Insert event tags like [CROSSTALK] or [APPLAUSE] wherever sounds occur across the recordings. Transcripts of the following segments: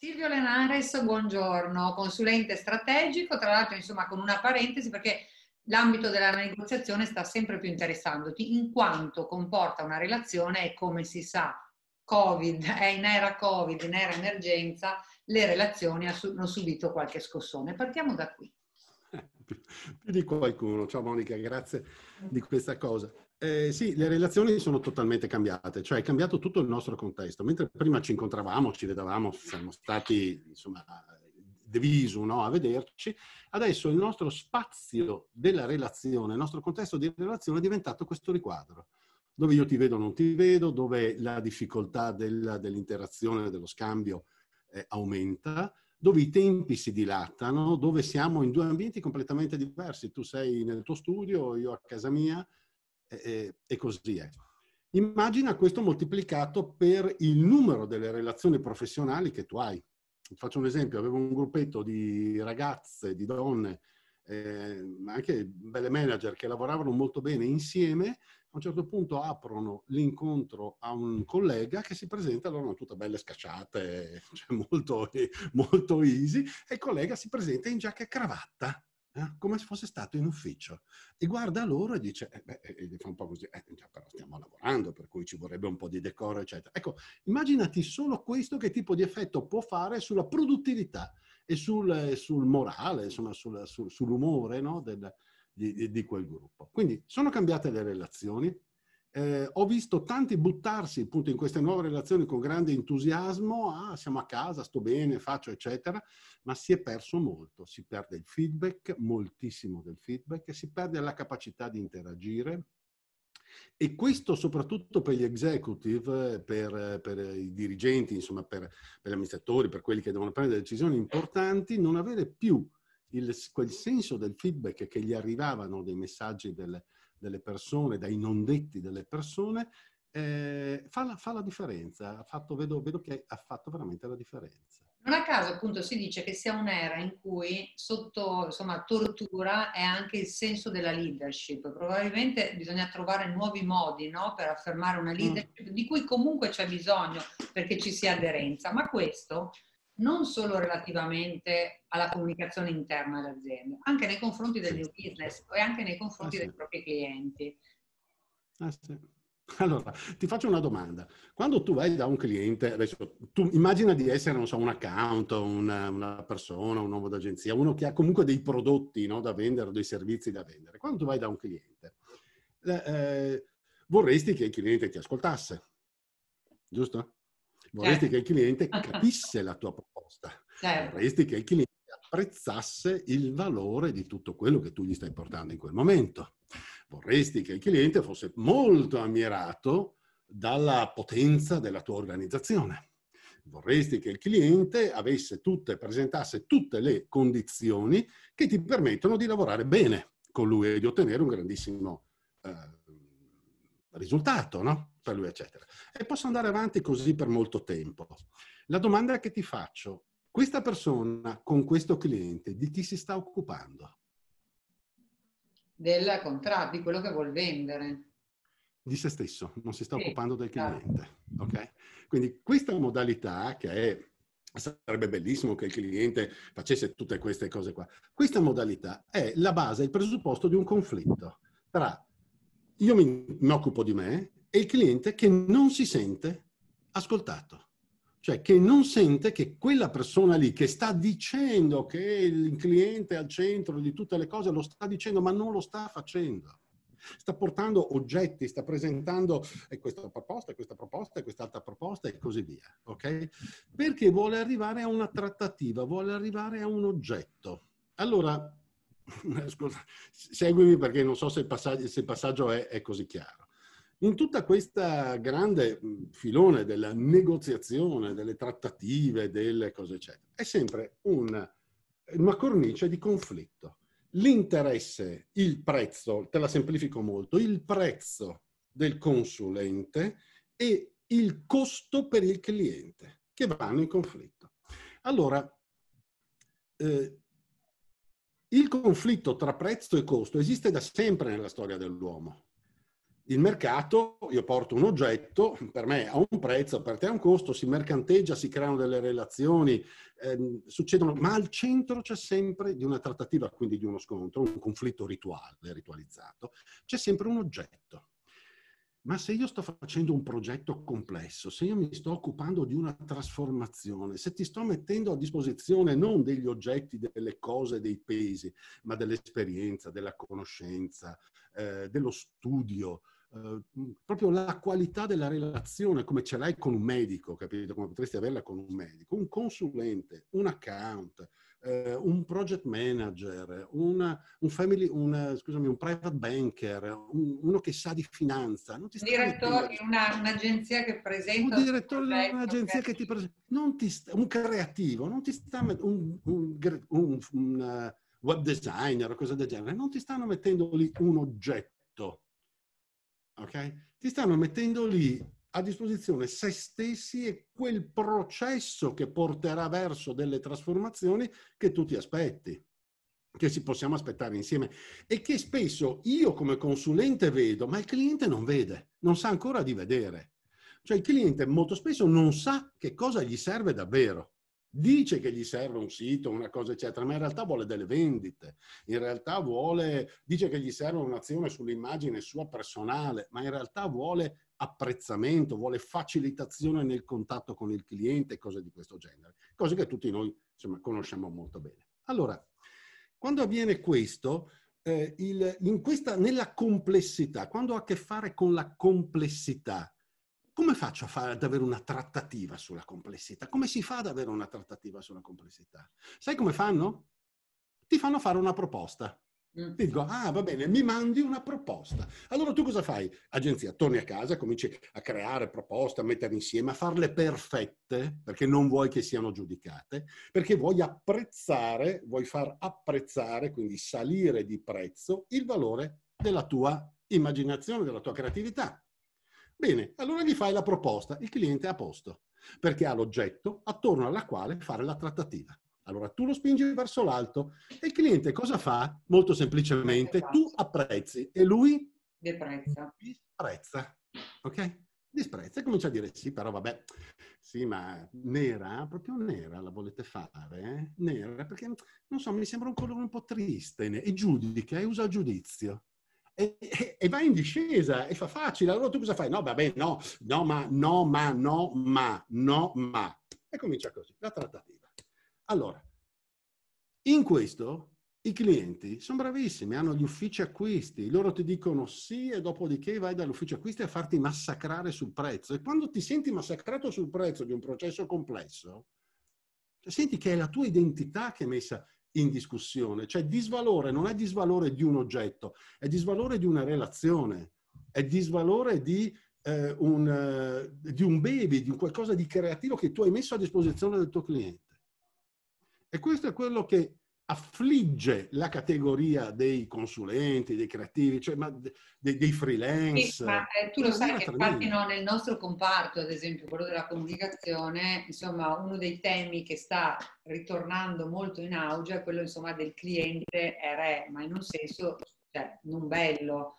Silvio Lenares, buongiorno, consulente strategico, tra l'altro insomma con una parentesi perché l'ambito della negoziazione sta sempre più interessandoti in quanto comporta una relazione e come si sa Covid, è in era Covid, in era emergenza, le relazioni hanno subito qualche scossone. Partiamo da qui. [LAUGHS] Più di qualcuno. Ciao Monica, grazie di questa cosa. Eh, sì, le relazioni sono totalmente cambiate, cioè è cambiato tutto il nostro contesto. Mentre prima ci incontravamo, ci vedevamo, siamo stati insomma deviso no, a vederci, adesso il nostro spazio della relazione, il nostro contesto di relazione è diventato questo riquadro, dove io ti vedo o non ti vedo, dove la difficoltà della, dell'interazione, dello scambio eh, aumenta, dove i tempi si dilatano, dove siamo in due ambienti completamente diversi. Tu sei nel tuo studio, io a casa mia, e, e così è. Immagina questo moltiplicato per il numero delle relazioni professionali che tu hai. Faccio un esempio, avevo un gruppetto di ragazze, di donne, eh, anche belle manager che lavoravano molto bene insieme, a un certo punto aprono l'incontro a un collega che si presenta, loro hanno tutte belle scacciate, [LAUGHS] cioè molto, molto easy, e il collega si presenta in giacca e cravatta eh? come se fosse stato in ufficio e guarda loro e dice, eh beh, eh, e fa un po' così, eh, già, però stiamo lavorando, per cui ci vorrebbe un po' di decoro, eccetera. Ecco, immaginati solo questo che tipo di effetto può fare sulla produttività e sul, eh, sul morale, insomma, sul, sul, sull'umore no? Del, di, di quel gruppo. Quindi sono cambiate le relazioni, eh, ho visto tanti buttarsi appunto in queste nuove relazioni con grande entusiasmo, ah, siamo a casa, sto bene, faccio, eccetera, ma si è perso molto, si perde il feedback, moltissimo del feedback, si perde la capacità di interagire, e questo soprattutto per gli executive, per, per i dirigenti, insomma, per, per, gli amministratori, per quelli che devono prendere decisioni importanti, non avere più il, quel senso del feedback che gli arrivavano dei messaggi del, delle persone, dai non detti delle persone, eh, fa, la, fa, la, differenza, fatto, vedo, vedo, che ha fatto veramente la differenza. Non a caso appunto si dice che sia un'era in cui sotto insomma, tortura è anche il senso della leadership, probabilmente bisogna trovare nuovi modi no? per affermare una mm. leadership mm. di cui comunque c'è bisogno perché ci sia aderenza, ma questo non solo relativamente alla comunicazione interna dell'azienda, anche nei confronti del mio business e anche nei confronti ah, sì. dei propri clienti. Ah, sì. [LAUGHS] Allora, ti faccio una domanda. Quando tu vai da un cliente, adesso, tu immagina di essere, non so, un account, una, una persona, un uomo d'agenzia, uno che ha comunque dei prodotti no, da vendere, dei servizi da vendere. Quando tu vai da un cliente, eh, eh vorresti che il cliente ti ascoltasse, giusto? vorresti eh. che il cliente [LAUGHS] capisse la tua proposta, certo. vorresti che il cliente apprezzasse il valore di tutto quello che tu gli stai portando in quel momento. Vorresti che il cliente fosse molto ammirato dalla potenza della tua organizzazione. Vorresti che il cliente avesse tutte, presentasse tutte le condizioni che ti permettono di lavorare bene con lui e di ottenere un grandissimo eh, risultato no? per lui, eccetera. E posso andare avanti così per molto tempo. La domanda che ti faccio, questa persona con questo cliente, di chi si sta occupando? Del contratto, di quello che vuol vendere. Di se stesso, non si sta sì, occupando del cliente. Certo. Okay? Quindi questa modalità che è sarebbe bellissimo che il cliente facesse tutte queste cose qua. Questa modalità è la base, il presupposto di un conflitto tra io mi, mi occupo di me e il cliente che non si sente ascoltato cioè che non sente che quella persona lì che sta dicendo che il cliente è al centro di tutte le cose, lo sta dicendo ma non lo sta facendo. Sta portando oggetti, sta presentando eh, questa proposta, questa proposta, quest'altra proposta e così via. Ok? Perché vuole arrivare a una trattativa, vuole arrivare a un oggetto. Allora, [LAUGHS] Scusa, seguimi perché non so se il passaggio, se il passaggio è, è, così chiaro. In tutta questa grande mm, filone della negoziazione, delle trattative, delle cose eccetera, è sempre una, una cornice di conflitto. L'interesse, il prezzo, te la semplifico molto, il prezzo del consulente e il costo per il cliente che vanno in conflitto. Allora, eh, il conflitto tra prezzo e costo esiste da sempre nella storia dell'uomo. Il mercato, io porto un oggetto, per me ha un prezzo, per te ha un costo, si mercanteggia, si creano delle relazioni, ehm, succedono, ma al centro c'è sempre di una trattativa, quindi di uno scontro, un conflitto rituale, ritualizzato, c'è sempre un oggetto ma se io sto facendo un progetto complesso, se io mi sto occupando di una trasformazione, se ti sto mettendo a disposizione non degli oggetti, delle cose, dei pesi, ma dell'esperienza, della conoscenza, eh, dello studio, eh, proprio la qualità della relazione come ce l'hai con un medico, capito? Come potresti averla con un medico, un consulente, un account, eh, un project manager, una, un, family, una, scusami, un private banker, un, uno che sa di finanza. Non ti direttore di una, un'agenzia che presenta... Un direttore di un'agenzia che ti presenta... un creativo, non ti sta... Un, un eh, web designer o cose del genere, non ti stanno mettendo lì un oggetto, ok? Ti stanno mettendo lì a disposizione se stessi e quel processo che porterà verso delle trasformazioni che tu ti aspetti, che ci possiamo aspettare insieme e che spesso io come consulente vedo, ma il cliente non vede, non sa ancora di vedere. Cioè il cliente molto spesso non sa che cosa gli serve davvero. Dice che gli serve un sito, una cosa eccetera, ma in realtà vuole delle vendite, in realtà vuole, dice che gli serve un'azione sull'immagine sua personale, ma in realtà vuole apprezzamento, vuole facilitazione nel contatto con il cliente, cose di questo genere, cose che tutti noi insomma, conosciamo molto bene. Allora, quando avviene questo, eh, il, questa, nella complessità, quando ha a che fare con la complessità, come faccio a fare, ad avere una trattativa sulla complessità? Come si fa ad avere una trattativa sulla complessità? Sai come fanno? Ti fanno fare una proposta. Mm. Dico, ah va bene, mi mandi una proposta. Allora tu cosa fai? Agenzia, torni a casa, cominci a creare proposte, a mettere insieme, a farle perfette, perché non vuoi che siano giudicate, perché vuoi apprezzare, vuoi far apprezzare, quindi salire di prezzo, il valore della tua immaginazione, della tua creatività. Bene, allora gli fai la proposta, il cliente è a posto, perché ha l'oggetto attorno alla quale fare la trattativa. Allora tu lo spingi verso l'alto e il cliente cosa fa? Molto semplicemente tu apprezzi e lui deprezza. Disprezza. Ok? Disprezza e comincia a dire sì, però vabbè, sì, ma nera, proprio nera la volete fare? Eh? Nera, perché non so, mi sembra un colore un po' triste e giudica e usa il giudizio. E, e, e, va in discesa e fa facile. Allora tu cosa fai? No, vabbè, no, no, ma, no, ma, no, ma, no, ma. E comincia così, la trattativa. Allora, in questo i clienti sono bravissimi, hanno gli uffici acquisti, loro ti dicono sì e dopodiché vai dall'ufficio acquisti a farti massacrare sul prezzo. E quando ti senti massacrato sul prezzo di un processo complesso, cioè, senti che è la tua identità che è messa in discussione, cioè disvalore non è disvalore di un oggetto, è disvalore di una relazione, è disvalore di, eh, un, eh, di un baby, di un qualcosa di creativo che tu hai messo a disposizione del tuo cliente. E questo è quello che affligge la categoria dei consulenti, dei creativi, cioè dei, dei, freelance. Sì, ma eh, tu lo sai che infatti no, nel nostro comparto, ad esempio quello della comunicazione, insomma uno dei temi che sta ritornando molto in auge è quello insomma del cliente re, ma in un senso cioè, non bello.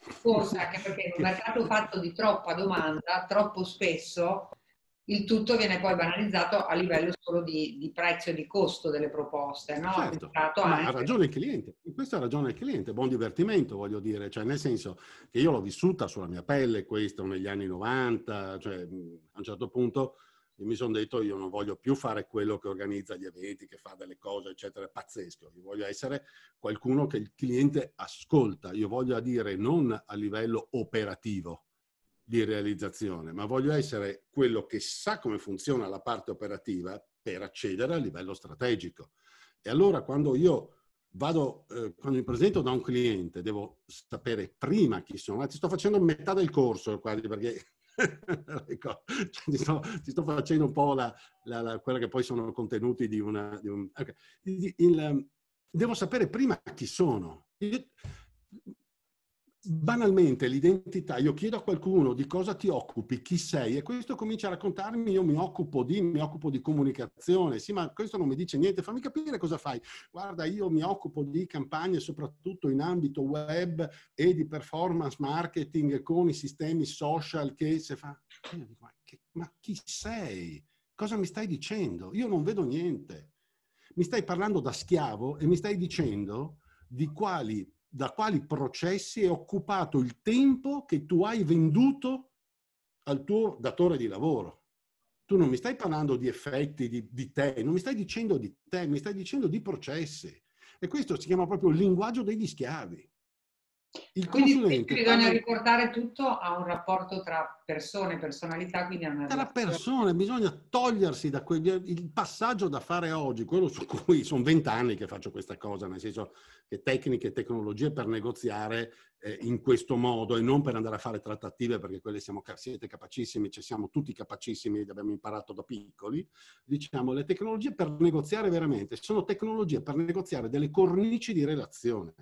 Forse anche perché in un [LAUGHS] mercato fatto di troppa domanda, troppo spesso il tutto viene poi banalizzato a livello solo di, di prezzo e di costo delle proposte. No? Certo, ma ha ragione il cliente, in questo ha ragione il cliente, buon divertimento voglio dire, cioè nel senso che io l'ho vissuta sulla mia pelle questo negli anni 90, cioè a un certo punto mi sono detto io non voglio più fare quello che organizza gli eventi, che fa delle cose, eccetera, è pazzesco, io voglio essere qualcuno che il cliente ascolta, io voglio dire non a livello operativo, di realizzazione, ma voglio essere quello che sa come funziona la parte operativa per accedere a livello strategico. E allora quando io vado, eh, quando mi presento da un cliente, devo sapere prima chi sono. Ah, ti sto facendo metà del corso quasi perché [LAUGHS] ecco, cioè, ti, sto, ti, sto, facendo un po' la, la, la, quella che poi sono contenuti di una... Di un, okay. il, il, devo sapere prima chi sono. Io, banalmente l'identità, io chiedo a qualcuno di cosa ti occupi, chi sei, e questo comincia a raccontarmi, io mi occupo di, mi occupo di comunicazione, sì ma questo non mi dice niente, fammi capire cosa fai, guarda io mi occupo di campagne soprattutto in ambito web e di performance marketing con i sistemi social che se fa, ma, che, ma chi sei? Cosa mi stai dicendo? Io non vedo niente. Mi stai parlando da schiavo e mi stai dicendo di quali da quali processi è occupato il tempo che tu hai venduto al tuo datore di lavoro. Tu non mi stai parlando di effetti di, di te, non mi stai dicendo di te, mi stai dicendo di processi. E questo si chiama proprio il linguaggio degli schiavi. Il quindi bisogna quando... riportare tutto a un rapporto tra persone e personalità, quindi una tra persone, bisogna togliersi da quel il passaggio da fare oggi, quello su cui sono vent'anni che faccio questa cosa, nel senso che tecniche e tecnologie per negoziare eh, in questo modo e non per andare a fare trattative perché quelle siamo, siete capacissimi, ci siamo tutti capacissimi, abbiamo imparato da piccoli, diciamo le tecnologie per negoziare veramente, sono tecnologie per negoziare delle cornici di relazione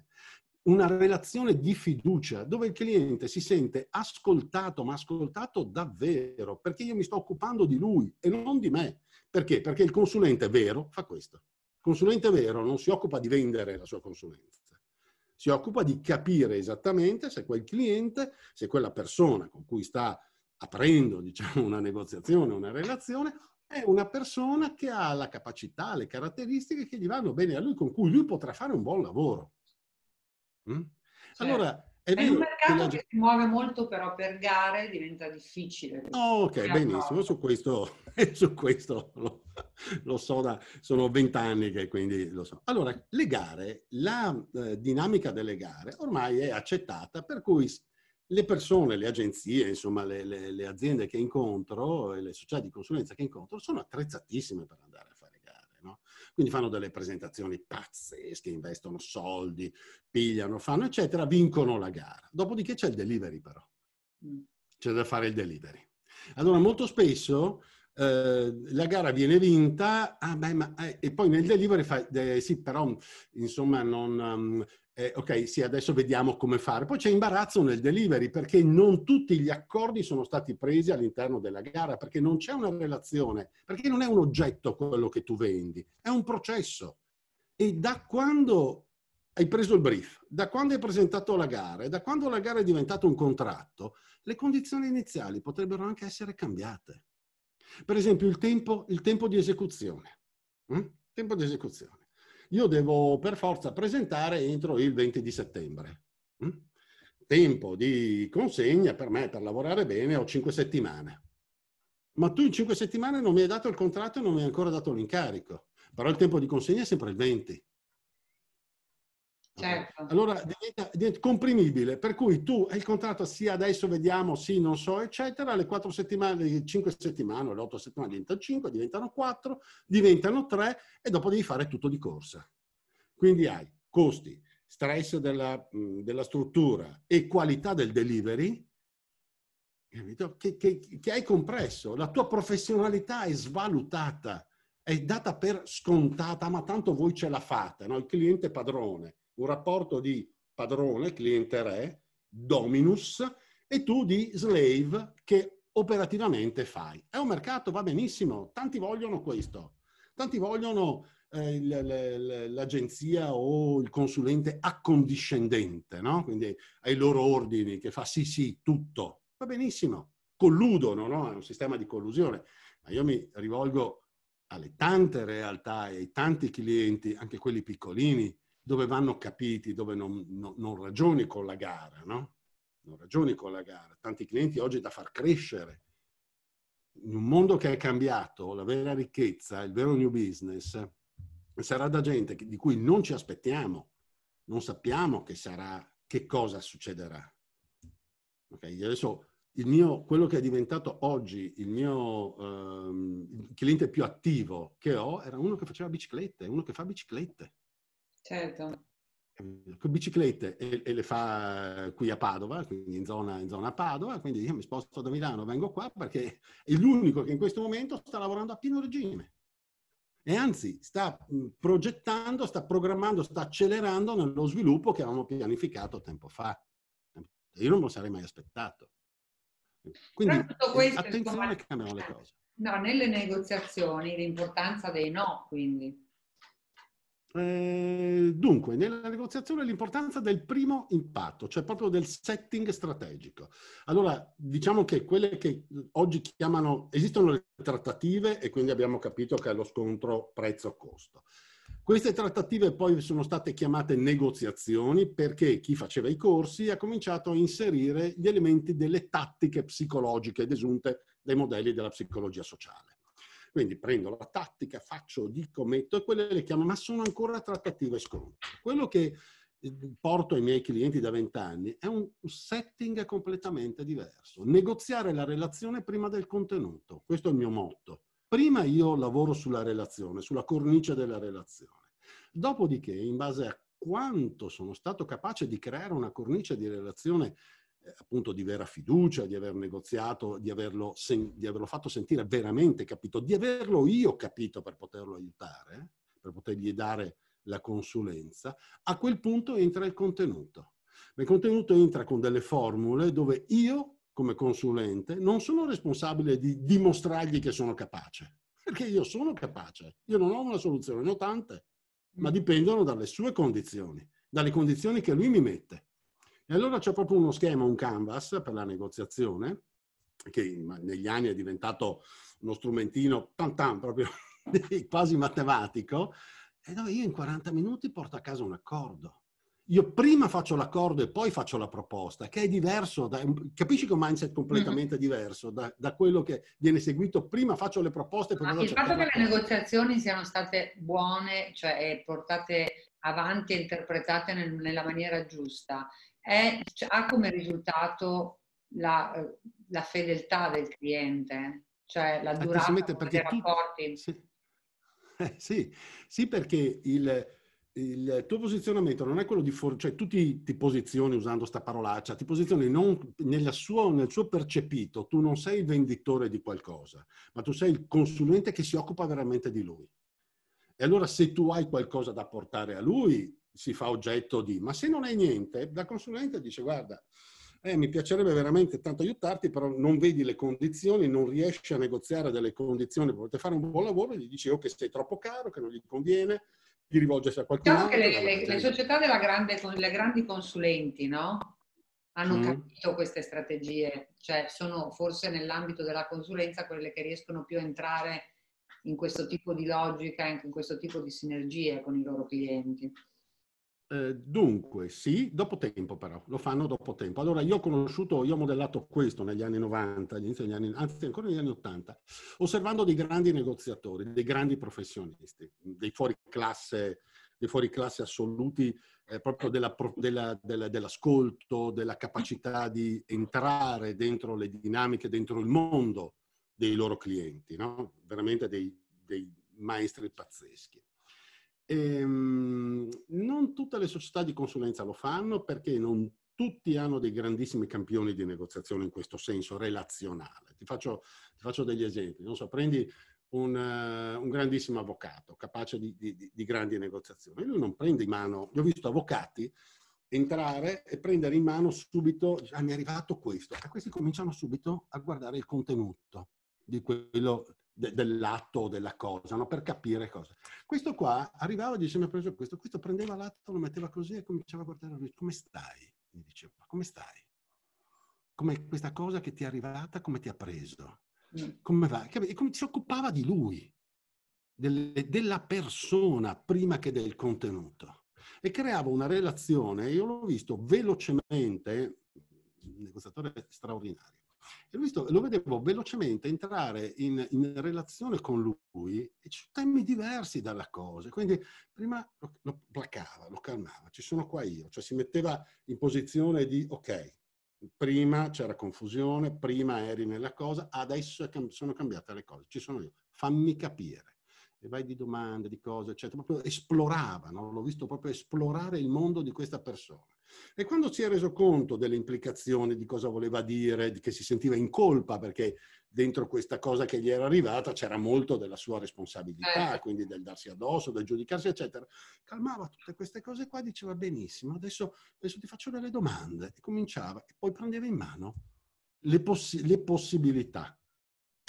una relazione di fiducia dove il cliente si sente ascoltato, ma ascoltato davvero, perché io mi sto occupando di lui e non di me. Perché? Perché il consulente vero fa questo. Il consulente vero non si occupa di vendere la sua consulenza, si occupa di capire esattamente se quel cliente, se quella persona con cui sta aprendo diciamo, una negoziazione, una relazione, è una persona che ha la capacità, le caratteristiche che gli vanno bene a lui, con cui lui potrà fare un buon lavoro. Mm? Cioè, allora, è, è un mercato che, la... che, si muove molto però per gare diventa difficile. Oh, ok, benissimo, su questo, [LAUGHS] su questo lo, lo, so, da, sono vent'anni che quindi lo so. Allora, le gare, la eh, dinamica delle gare ormai è accettata, per cui le persone, le agenzie, insomma le, le, le aziende che incontro e le società di consulenza che incontro sono attrezzatissime per andare a quindi fanno delle presentazioni pazzesche, investono soldi, pigliano, fanno, eccetera, vincono la gara. Dopodiché c'è il delivery però. Mm. C'è da fare il delivery. Allora, molto spesso Uh, la gara viene vinta ah, beh, ma, eh, e poi nel delivery fa, eh, sì però insomma non, um, eh, ok, sì, adesso vediamo come fare. Poi c'è imbarazzo nel delivery perché non tutti gli accordi sono stati presi all'interno della gara, perché non c'è una relazione, perché non è un oggetto quello che tu vendi, è un processo. E da quando hai preso il brief, da quando hai presentato la gara e da quando la gara è diventata un contratto, le condizioni iniziali potrebbero anche essere cambiate. Per esempio il tempo, il tempo di esecuzione. Mm? Tempo di esecuzione io devo per forza presentare entro il 20 di settembre. Mm? Tempo di consegna per me, per lavorare bene, ho 5 settimane. Ma tu in 5 settimane non mi hai dato il contratto e non mi hai ancora dato l'incarico. Però il tempo di consegna è sempre il 20. Certo. Allora diventa, diventa, comprimibile, per cui tu hai il contratto sì, adesso vediamo, sì, non so, eccetera, le quattro settimane, le 5 settimane, le otto settimane diventano cinque, diventano quattro, diventano tre e dopo devi fare tutto di corsa. Quindi hai costi, stress della, mm, della struttura e qualità del delivery che, che, che hai compresso, la tua professionalità è svalutata, è data per scontata, ma tanto voi ce la fate, no? il cliente padrone un rapporto di padrone, cliente re, dominus, e tu di slave che operativamente fai. È un mercato, va benissimo, tanti vogliono questo, tanti vogliono eh, l'agenzia o il consulente accondiscendente, no? quindi ai loro ordini che fa sì sì tutto, va benissimo, colludono, no? è un sistema di collusione, ma io mi rivolgo alle tante realtà e ai tanti clienti, anche quelli piccolini, dove vanno capiti, dove non, non, non ragioni con la gara, no? Non ragioni con la gara. Tanti clienti oggi da far crescere. In un mondo che è cambiato, la vera ricchezza, il vero new business, sarà da gente di cui non ci aspettiamo, non sappiamo che sarà, che cosa succederà. Ok, Adesso mio, quello che è diventato oggi il mio ehm, cliente più attivo che ho era uno che faceva biciclette, uno che fa biciclette. Certo. Con biciclette e, e, le fa qui a Padova, quindi in zona, in zona Padova, quindi io mi sposto da Milano, vengo qua perché è l'unico che in questo momento sta lavorando a pieno regime e anzi sta mm, progettando, sta programmando, sta accelerando nello sviluppo che avevamo pianificato tempo fa. Io non me lo sarei mai aspettato. Quindi attenzione che cambiano le cose. No, nelle negoziazioni l'importanza dei no, quindi. Eh, dunque, nella negoziazione l'importanza del primo impatto, cioè proprio del setting strategico. Allora, diciamo che quelle che oggi chiamano, esistono le trattative e quindi abbiamo capito che è lo scontro prezzo-costo. Queste trattative poi sono state chiamate negoziazioni perché chi faceva i corsi ha cominciato a inserire gli elementi delle tattiche psicologiche desunte dai modelli della psicologia sociale. Quindi prendo la tattica, faccio, dico, metto e quelle le chiamo, ma sono ancora trattative e scontri. Quello che eh, porto ai miei clienti da vent'anni è un setting completamente diverso. Negoziare la relazione prima del contenuto, questo è il mio motto. Prima io lavoro sulla relazione, sulla cornice della relazione. Dopodiché, in base a quanto sono stato capace di creare una cornice di relazione appunto di vera fiducia, di aver negoziato, di averlo, di averlo, fatto sentire veramente capito, di averlo io capito per poterlo aiutare, per potergli dare la consulenza, a quel punto entra il contenuto. Ma il contenuto entra con delle formule dove io, come consulente, non sono responsabile di dimostrargli che sono capace, perché io sono capace, io non ho una soluzione, ne ho tante, ma mm. dipendono dalle sue condizioni, dalle condizioni che lui mi mette. E allora c'è proprio uno schema, un canvas per la negoziazione, che negli anni è diventato uno strumentino tam tam, proprio [LAUGHS] quasi matematico, e dove io in 40 minuti porto a casa un accordo. Io prima faccio l'accordo e poi faccio la proposta, che è diverso, da, capisci che è un mindset completamente mm-hmm. diverso da, da, quello che viene seguito, prima faccio le proposte e poi... Ma il fatto che le negoziazioni siano state buone, cioè portate avanti e interpretate nel, nella maniera giusta è, cioè, ha come risultato la, eh, la, fedeltà del cliente, cioè la ah, durata dei rapporti. Tu, sì. Eh, sì. sì, perché il, il, tuo posizionamento non è quello di for- cioè tu ti, ti, posizioni usando questa parolaccia, ti posizioni non, sua, nel suo percepito, tu non sei il venditore di qualcosa, ma tu sei il consulente che si occupa veramente di lui. E allora se tu hai qualcosa da portare a lui, si fa oggetto di, ma se non hai niente, la consulente dice guarda, eh, mi piacerebbe veramente tanto aiutarti, però non vedi le condizioni, non riesci a negoziare delle condizioni, volete fare un buon lavoro, gli dici o oh, che sei troppo caro, che non gli conviene, ti rivolgersi a qualcuno. Diciamo altro, che le, le, le società delle grandi consulenti, no? Hanno mm. capito queste strategie, cioè sono forse nell'ambito della consulenza quelle che riescono più a entrare in questo tipo di logica, anche in questo tipo di sinergie con i loro clienti. Eh, dunque, sì, dopo tempo però, lo fanno dopo tempo. Allora, io ho conosciuto, io ho modellato questo negli anni 90, all'inizio degli anni, anzi ancora negli anni 80, osservando dei grandi negoziatori, dei grandi professionisti, dei fuori classe, dei fuori classe assoluti, eh, proprio della, della, della, dell'ascolto, della capacità di entrare dentro le dinamiche, dentro il mondo dei loro clienti, no? veramente dei, dei maestri pazzeschi. Ehm, tutte le società di consulenza lo fanno perché non tutti hanno dei grandissimi campioni di negoziazione in questo senso relazionale. Ti faccio, ti faccio degli esempi. Non so, prendi un, uh, un grandissimo avvocato capace di, di, di, grandi negoziazioni. Lui non prende in mano, io ho visto avvocati entrare e prendere in mano subito, ah, mi è arrivato questo, e questi cominciano subito a guardare il contenuto di quello de, dell'atto della cosa, no? per capire cosa. Questo qua arrivava e diceva, preso questo, questo prendeva l'atto, lo metteva così e cominciava a guardare come stai? Mi diceva, come stai? Come questa cosa che ti è arrivata, come ti ha preso? Mm. Come va? E come si occupava di lui, delle, della persona prima che del contenuto. E creava una relazione, io l'ho visto velocemente, un negoziatore straordinario, e lui lo vedevo velocemente entrare in, in, relazione con lui e su temi diversi dalla cosa. Quindi prima lo, lo placava, lo calmava, ci sono qua io, cioè si metteva in posizione di ok, prima c'era confusione, prima eri nella cosa, adesso sono cambiate le cose, ci sono io, fammi capire e vai di domande, di cose, eccetera, proprio esplorava, no? l'ho visto proprio esplorare il mondo di questa persona. E quando si è reso conto delle implicazioni, di cosa voleva dire, di che si sentiva in colpa perché dentro questa cosa che gli era arrivata c'era molto della sua responsabilità, certo. quindi del darsi addosso, del giudicarsi, eccetera. Calmava tutte queste cose qua, diceva benissimo, adesso, adesso ti faccio delle domande e cominciava e poi prendeva in mano le, poss- le possibilità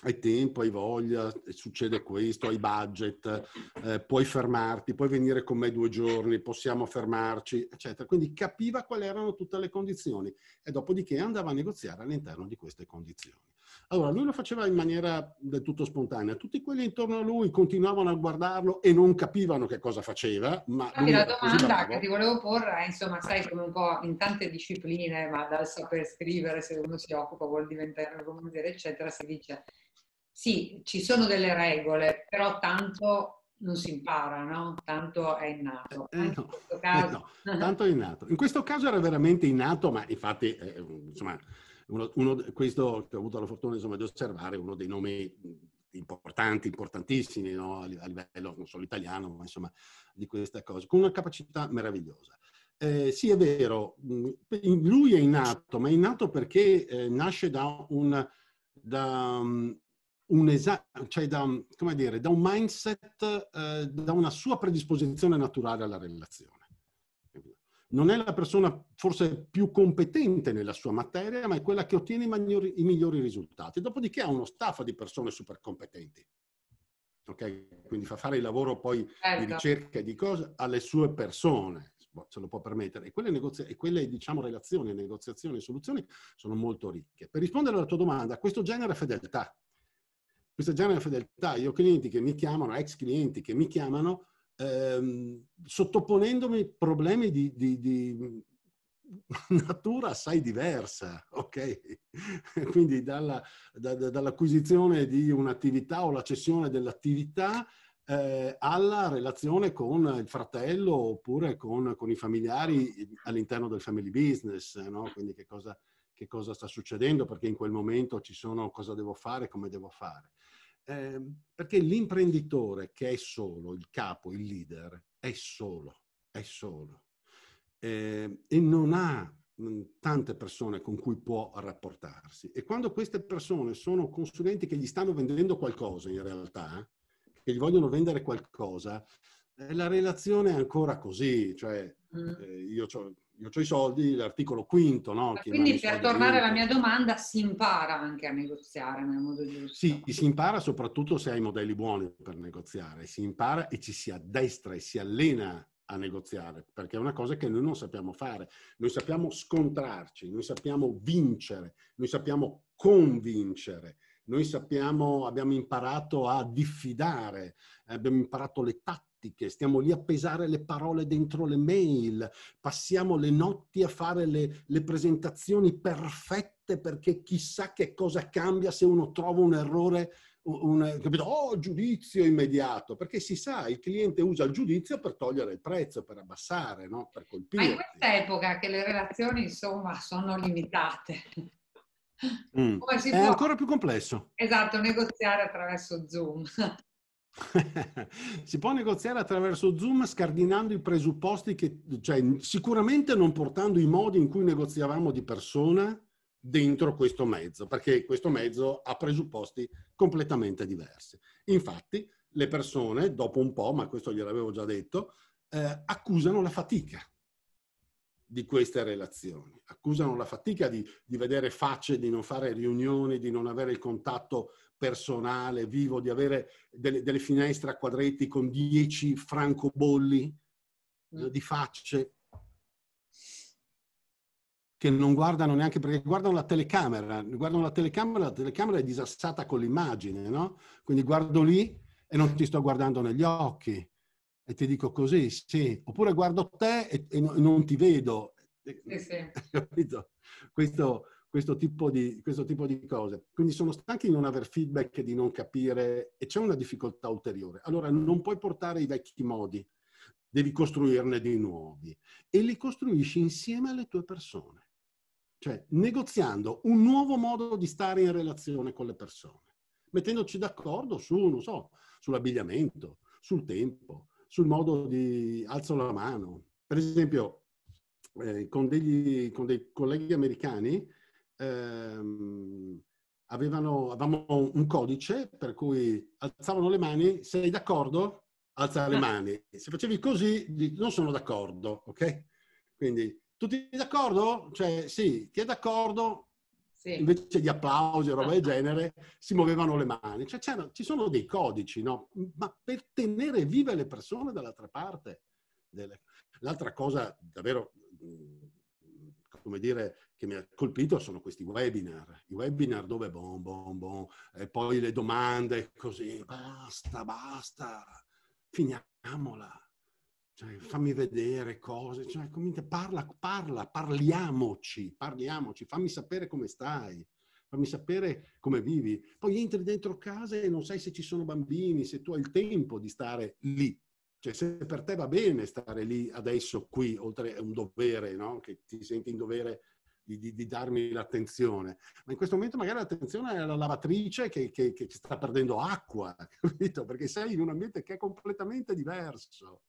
hai tempo, hai voglia, succede questo, hai budget, eh, puoi fermarti, puoi venire con me due giorni, possiamo fermarci, eccetera. Quindi capiva quali erano tutte le condizioni e dopodiché andava a negoziare all'interno di queste condizioni. Allora, lui lo faceva in maniera del tutto spontanea, tutti quelli intorno a lui continuavano a guardarlo e non capivano che cosa faceva, ma... Infatti, la domanda che ti volevo porre è, insomma, sai come un po' in tante discipline, ma dal saper scrivere, se uno si occupa, vuol diventare un romanziere, eccetera, si dice sì, ci sono delle regole, però tanto non si impara, no? Tanto è innato. Eh, no, in caso... eh no, tanto è innato. In questo caso era veramente innato, ma infatti, eh, insomma, uno, uno, questo che ho avuto la fortuna insomma, di osservare, è uno dei nomi importanti, importantissimi no? a livello non solo italiano, ma insomma di questa cosa, con una capacità meravigliosa. Eh, sì, è vero, mm, lui è innato, ma è innato perché eh, nasce da un, da, mm, un esame, cioè da, come dire, da un mindset, eh, da una sua predisposizione naturale alla relazione. Non è la persona forse più competente nella sua materia, ma è quella che ottiene i migliori, i migliori risultati. Dopodiché ha uno staff di persone super competenti. Okay? Quindi fa fare il lavoro poi certo. di ricerca e di cose alle sue persone, boh, se lo può permettere. E quelle, negozia- e quelle diciamo, relazioni, negoziazioni e soluzioni sono molto ricche. Per rispondere alla tua domanda, questo genera fedeltà questa genere fedeltà, io ho clienti che mi chiamano, ex clienti che mi chiamano, ehm, sottoponendomi problemi di, di, di [LAUGHS] natura assai diversa, ok? [LAUGHS] Quindi dalla, da, dall'acquisizione di un'attività o la cessione dell'attività eh, alla relazione con il fratello oppure con, con i familiari all'interno del family business, no? Quindi che cosa, che cosa sta succedendo, perché in quel momento ci sono cosa devo fare, come devo fare. Eh, perché l'imprenditore che è solo, il capo, il leader, è solo, è solo. Eh, e non ha mm, tante persone con cui può rapportarsi. E quando queste persone sono consulenti che gli stanno vendendo qualcosa in realtà, che gli vogliono vendere qualcosa, eh, la relazione è ancora così, cioè mm. eh, io ho io ho i soldi, l'articolo quinto. No? Quindi per tornare alla mia domanda, si impara anche a negoziare nel modo giusto. Sì, si impara soprattutto se hai modelli buoni per negoziare, si impara e ci si addestra e si allena a negoziare, perché è una cosa che noi non sappiamo fare. Noi sappiamo scontrarci, noi sappiamo vincere, noi sappiamo convincere, noi sappiamo, abbiamo imparato a diffidare, abbiamo imparato le tattiche tattiche, stiamo lì a pesare le parole dentro le mail, passiamo le notti a fare le, le presentazioni perfette perché chissà che cosa cambia se uno trova un errore un, capito? Oh, giudizio immediato, perché si sa, il cliente usa il giudizio per togliere il prezzo, per abbassare, no? per colpire. Ma in questa epoca che le relazioni, insomma, sono limitate. Mm. È può... ancora più complesso. Esatto, negoziare attraverso Zoom. [LAUGHS] si può negoziare attraverso Zoom scardinando i presupposti che, cioè, sicuramente non portando i modi in cui negoziavamo di persona dentro questo mezzo, perché questo mezzo ha presupposti completamente diversi. Infatti, le persone, dopo un po', ma questo gliel'avevo già detto, eh, accusano la fatica di queste relazioni, accusano la fatica di, di vedere facce, di non fare riunioni, di non avere il contatto personale, vivo, di avere delle, delle finestre a quadretti con dieci francobolli eh, mm. di facce che non guardano neanche perché guardano la telecamera, guardano la telecamera, la telecamera è disassata con l'immagine, no? Quindi guardo lì e non ti sto guardando negli occhi e ti dico così, sì, oppure guardo te e, e non ti vedo. Sì, sì. [LAUGHS] Questo, questo tipo, di, questo tipo di cose. Quindi sono stanchi di non avere feedback, di non capire e c'è una difficoltà ulteriore. Allora non puoi portare i vecchi modi, devi costruirne di nuovi e li costruisci insieme alle tue persone, cioè negoziando un nuovo modo di stare in relazione con le persone, mettendoci d'accordo su, non so, sull'abbigliamento, sul tempo, sul modo di alzo la mano. Per esempio, eh, con, degli, con dei colleghi americani ehm, avevano, avevamo un codice per cui alzavano le mani, sei d'accordo? Alza le eh. mani. Se facevi così, non sono d'accordo, ok? Quindi, tutti d'accordo? Cioè, sì, chi è d'accordo? Sì. Invece di applausi e roba del certo. genere, si muovevano le mani. Cioè, ci sono dei codici, no? Ma per tenere vive le persone dall'altra parte. Delle... L'altra cosa davvero come dire, che mi ha colpito sono questi webinar, i webinar dove bom bom bom, e poi le domande così, basta, basta, finiamola. Cioè, fammi vedere cose, cioè, comincia, parla, parla, parliamoci, parliamoci, fammi sapere come stai, fammi sapere come vivi. Poi entri dentro casa e non sai se ci sono bambini, se tu hai il tempo di stare lì cioè, se per te va bene stare lì adesso, qui, oltre a un dovere, no? che ti senti in dovere di, di, di, darmi l'attenzione, ma in questo momento magari l'attenzione è alla lavatrice che, che, che sta perdendo acqua, [LAUGHS] capito? Perché sei in un ambiente che è completamente diverso.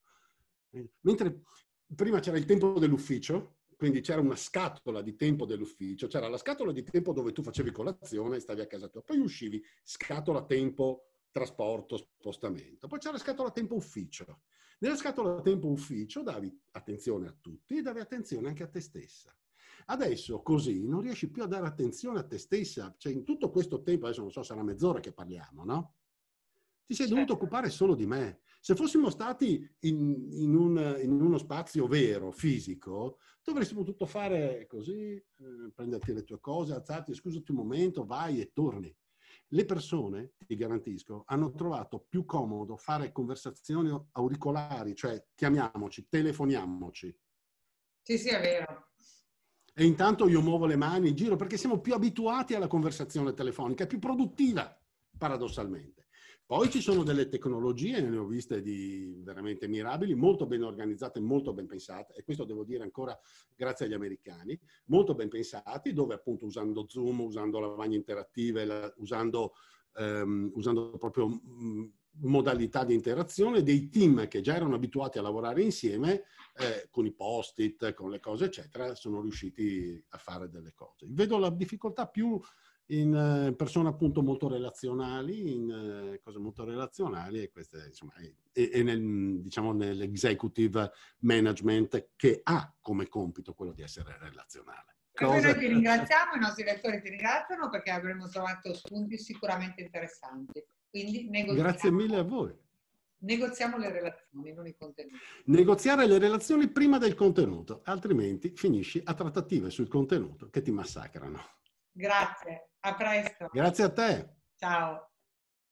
Eh, mentre prima c'era il tempo dell'ufficio, quindi c'era una scatola di tempo dell'ufficio, c'era la scatola di tempo dove tu facevi colazione e stavi a casa tua, poi uscivi, scatola tempo trasporto, spostamento. Poi c'è la scatola tempo ufficio. Nella scatola tempo ufficio davi attenzione a tutti e davi attenzione anche a te stessa. Adesso così non riesci più a dare attenzione a te stessa, cioè in tutto questo tempo, adesso non so, sarà mezz'ora che parliamo, no? Ti sei certo. dovuto occupare solo di me. Se fossimo stati in, in, un, in uno spazio vero, fisico, tu avresti potuto fare così, eh, prenderti le tue cose, alzarti, scusati un momento, vai e torni. Le persone, ti garantisco, hanno trovato più comodo fare conversazioni auricolari, cioè chiamiamoci, telefoniamoci. Sì, sì, è vero. E intanto io muovo le mani in giro perché siamo più abituati alla conversazione telefonica, è più produttiva, paradossalmente. Poi ci sono delle tecnologie, ne ho viste di veramente mirabili, molto ben organizzate, molto ben pensate, e questo devo dire ancora grazie agli americani, molto ben pensati, dove appunto usando Zoom, usando lavagne interattive, la, usando, ehm, usando, proprio mm, modalità di interazione dei team che già erano abituati a lavorare insieme, eh, con i post-it, con le cose, eccetera, sono riusciti a fare delle cose. Vedo la difficoltà più in eh, persone appunto molto relazionali, in eh, cose molto relazionali e, queste, insomma, e, e nel, diciamo nell'executive management che ha come compito quello di essere relazionale. Cosa... Noi ti ringraziamo, i nostri lettori ti ringraziano perché avremo trovato spunti sicuramente interessanti. Quindi negoziamo. Grazie mille a voi. Negoziamo le relazioni, non i contenuti. Negoziare le relazioni prima del contenuto, altrimenti finisci a trattative sul contenuto che ti massacrano. Grazie. A presto. Grazie a te. Ciao.